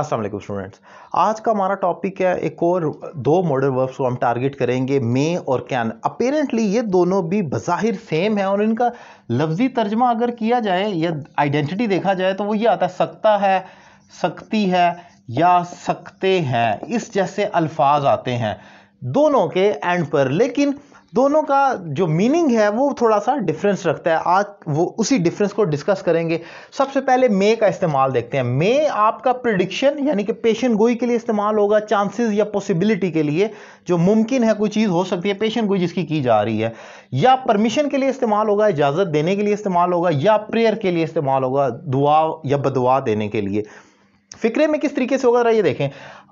अस्सलाम वालेकुम स्टूडेंट्स आज का हमारा टॉपिक है एक और दो मॉडल वर्ब्स को हम टारगेट करेंगे मे और कैन अपेरेंटली ये दोनों भी बज़ाहिर सेम है और इनका लफ्जी तर्जमा अगर किया जाए या आइडेंटिटी देखा जाए तो वो ये आता है सकता है सकती है या सकते हैं इस जैसे अल्फाज आते हैं दोनों के एंड पर लेकिन दोनों का जो मीनिंग है वो थोड़ा सा डिफरेंस रखता है आज वो उसी डिफरेंस को डिस्कस करेंगे सबसे पहले मे का इस्तेमाल देखते हैं मे आपका प्रिडिक्शन यानी कि पेशेंट गोई के लिए इस्तेमाल होगा चांसेस या पॉसिबिलिटी के लिए जो मुमकिन है कोई चीज़ हो सकती है पेशेंट गोई जिसकी की जा रही है या परमिशन के लिए इस्तेमाल होगा इजाज़त देने के लिए इस्तेमाल होगा या प्रेयर के लिए इस्तेमाल होगा दुआ या बदुआ देने के लिए फिक्रे में किस तरीके से होगा जरा ये देखें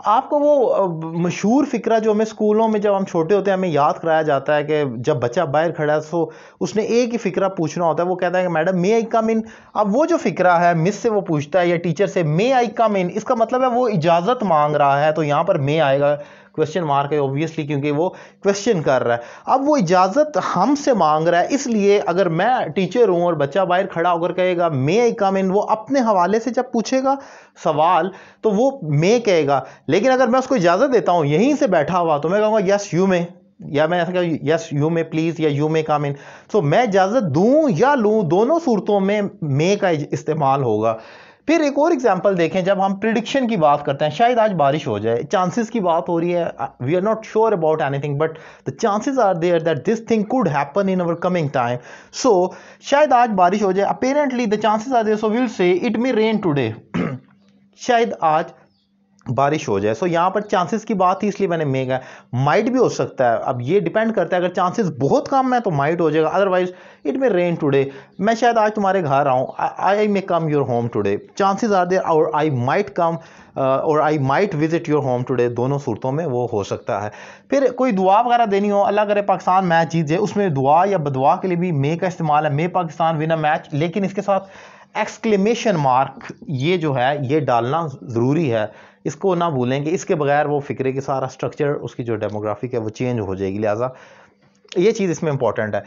आपको वो मशहूर फ़िक्रा जो हमें स्कूलों में जब हम छोटे होते हैं हमें याद कराया जाता है कि जब बच्चा बाहर खड़ा है तो उसने एक ही फ़िक्रा पूछना होता है वो कहता है कि मैडम मे आई कम इन अब वो जो फ़िक्रा है मिस से वो पूछता है या टीचर से मे आई कम इन इसका मतलब है वो इजाज़त मांग रहा है तो यहाँ पर मे आएगा क्वेश्चन मार्क है ऑब्वियसली क्योंकि वो क्वेश्चन कर रहा है अब वो इजाज़त हमसे मांग रहा है इसलिए अगर मैं टीचर हूँ और बच्चा बाहर खड़ा होकर कहेगा मे आई कम इन वो अपने हवाले से जब पूछेगा सवाल तो वो मे कहेगा लेकिन अगर मैं उसको इजाज़त देता हूँ यहीं से बैठा हुआ तो मैं कहूँगा यस यू में या मैं ऐसा कहूँ यस यू में प्लीज़ या यू में काम इन सो मैं इजाज़त दूँ या लूँ दोनों सूरतों में मे का इस्तेमाल होगा फिर एक और एग्जांपल देखें जब हम प्रिडिक्शन की बात करते हैं शायद आज बारिश हो जाए चांसेस की बात हो रही है we are not sure about anything but the chances are there that this thing could happen in our coming time so शायद आज बारिश हो जाए apparently the chances are there so will say it may rain today शायद आज बारिश हो जाए सो so, यहाँ पर चांसेस की बात थी इसलिए मैंने मे कहा माइट भी हो सकता है अब ये डिपेंड करता है अगर चांसेस बहुत कम है तो माइट हो जाएगा otherwise it may rain today मैं शायद आज तुम्हारे घर आऊँ I may come your home today chances are there और आई माइट कम और I might visit your home today दोनों सूरतों में वो हो सकता है फिर कोई दुआ वगैरह देनी हो अल्लाह करे पाकिस्तान मैच जीत जाए उसमें दुआ या बदवा के लिए भी मे का इस्तेमाल है may Pakistan win a match लेकिन इसके साथ एक्सक्लेमेशन मार्क ये जो है ये डालना ज़रूरी है इसको ना भूलें कि इसके बगैर वो फ़िक्रे की सारा स्ट्रक्चर उसकी जो डेमोग्राफिक है वो चेंज हो जाएगी लिहाजा ये चीज़ इसमें इंपॉर्टेंट है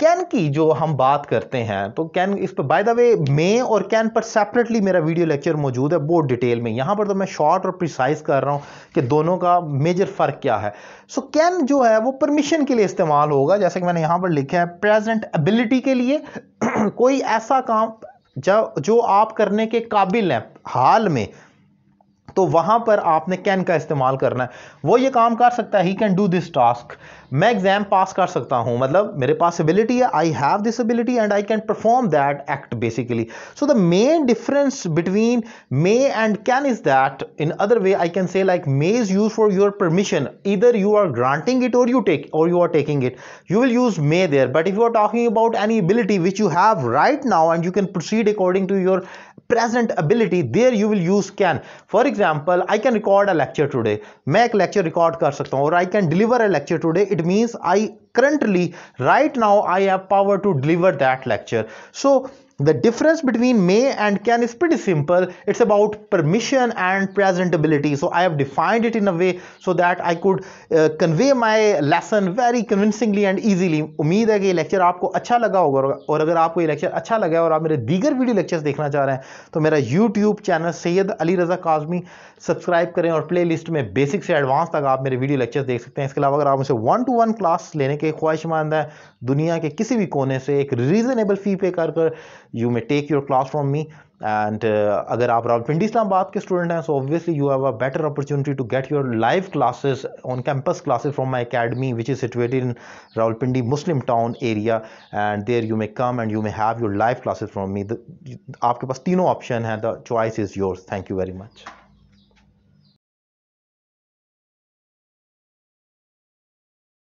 कैन की जो हम बात करते हैं तो कैन इस पर बाय द वे मे और कैन पर सेपरेटली मेरा वीडियो लेक्चर मौजूद है बहुत डिटेल में यहाँ पर तो मैं शॉर्ट और प्रिसाइज कर रहा हूँ कि दोनों का मेजर फ़र्क क्या है सो so, कैन जो है वो परमिशन के लिए इस्तेमाल होगा जैसे कि मैंने यहाँ पर लिखा है प्रेजेंट एबिलिटी के लिए कोई ऐसा काम जब जो आप करने के काबिल हैं हाल में तो वहां पर आपने कैन का इस्तेमाल करना है वो ये काम कर सकता है he can do this task मैं एग्ज़ाम पास कर सकता हूँ मतलब मेरे पास एबिलिटी है I have this ability and I can perform that act basically so the main difference between may and can is that in other way I can say like may is use for your permission इधर you are granting it और you take और you are taking it you will use may there but if you are talking about any ability which you have right now and you can proceed according to your present ability there you will use can for example i can record a lecture today make lecture record कर or i can deliver a lecture today it means i currently right now I have power to deliver that lecture. So the difference between may and can is pretty simple. It's about permission and presentability. So I have defined it in a way so that I could uh, convey my lesson very convincingly and easily. ummeed hai ki ये lecture आपको अच्छा लगा होगा और अगर आपको ये lecture अच्छा लगा है और आप मेरे दीगर वीडियो लेक्चर्स देखना चाह रहे हैं तो मेरा YouTube channel Syed Ali Raza Kazmi subscribe करें और प्ले लिस्ट में बेसिक से एडवांस तक आप मेरे वीडियो लेक्चर्स देख सकते हैं इसके अलावा अगर आप मुझसे वन टू वन क्लास के ख्वाहिशमंद है दुनिया के किसी भी कोने से एक रीज़नेबल फ़ी पे कर कर you may take your class from me and अगर आप रावलपिंडी इस्लामाबाद के स्टूडेंट हैं so obviously you have a better opportunity to get your live classes on campus classes from my academy which is situated in Rawalpindi Muslim Town area and there you may come and you may have your live classes from me आपके पास तीनों option हैं the choice is yours thank you very much